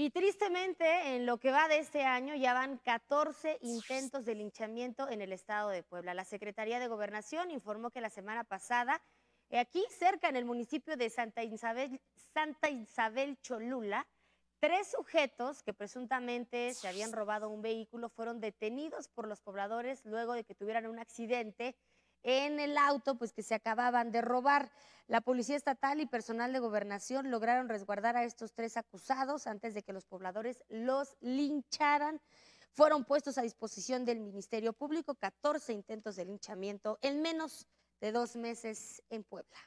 Y tristemente, en lo que va de este año, ya van 14 intentos de linchamiento en el estado de Puebla. La Secretaría de Gobernación informó que la semana pasada, aquí cerca en el municipio de Santa Isabel, Santa Isabel Cholula, tres sujetos que presuntamente se habían robado un vehículo fueron detenidos por los pobladores luego de que tuvieran un accidente en el auto pues que se acababan de robar. La Policía Estatal y personal de gobernación lograron resguardar a estos tres acusados antes de que los pobladores los lincharan. Fueron puestos a disposición del Ministerio Público 14 intentos de linchamiento en menos de dos meses en Puebla.